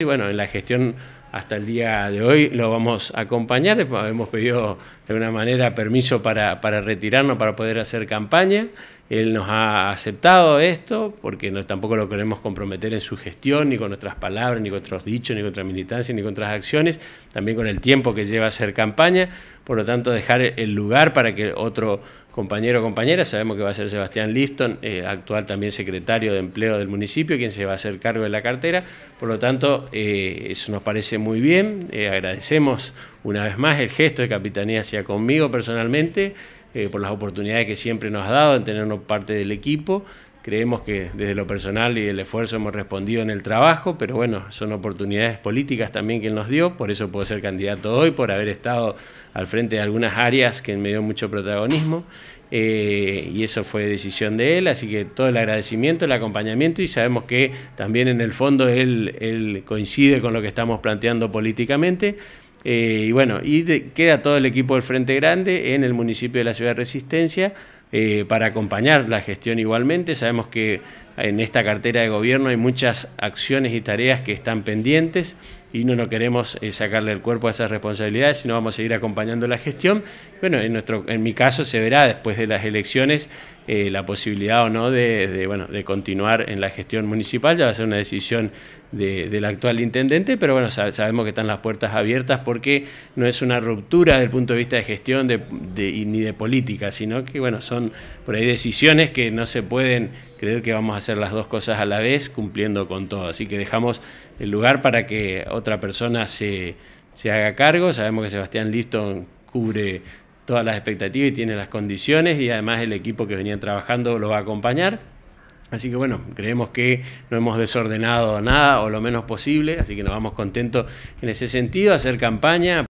Y bueno, en la gestión hasta el día de hoy lo vamos a acompañar. Hemos pedido de una manera permiso para, retirarnos, para poder hacer campaña. Él nos ha aceptado esto porque tampoco lo queremos comprometer en su gestión, ni con nuestras palabras, ni con nuestros dichos, ni con nuestra militancia, ni con nuestras acciones, también con el tiempo que lleva a hacer campaña. Por lo tanto, dejar el lugar para que otro compañero o compañera, sabemos que va a ser Sebastián Liston, eh, actual también secretario de Empleo del municipio, quien se va a hacer cargo de la cartera. Por lo tanto, eh, eso nos parece muy bien. Eh, agradecemos una vez más el gesto de Capitanía hacia conmigo personalmente, eh, por las oportunidades que siempre nos ha dado en tenernos parte del equipo. Creemos que desde lo personal y el esfuerzo hemos respondido en el trabajo, pero bueno, son oportunidades políticas también que nos dio, por eso puedo ser candidato hoy, por haber estado al frente de algunas áreas que me dio mucho protagonismo, eh, y eso fue decisión de él, así que todo el agradecimiento, el acompañamiento, y sabemos que también en el fondo él, coincide con lo que estamos planteando políticamente. Eh, y bueno, y queda todo el equipo del Frente Grande en el municipio de la Ciudad de Resistencia eh, para acompañar la gestión igualmente. Sabemos que en esta cartera de gobierno hay muchas acciones y tareas que están pendientes y no, no queremos eh, sacarle el cuerpo a esas responsabilidades, sino vamos a seguir acompañando la gestión. Bueno, en, nuestro, en mi caso se verá después de las elecciones eh, la posibilidad o no de, bueno, de continuar en la gestión municipal, ya va a ser una decisión del actual intendente, pero bueno, sabemos que están las puertas abiertas porque no es una ruptura desde punto de vista de gestión ni de política, sino que bueno, son por ahí decisiones que no se pueden creer que vamos a hacer las dos cosas a la vez cumpliendo con todo. Así que dejamos el lugar para que otra persona se, se haga cargo. Sabemos que Sebastián Liston cubre todas las expectativas y tiene las condiciones y además el equipo que venía trabajando lo va a acompañar. Así que bueno, creemos que no hemos desordenado nada o lo menos posible, así que nos vamos contentos en ese sentido, hacer campaña.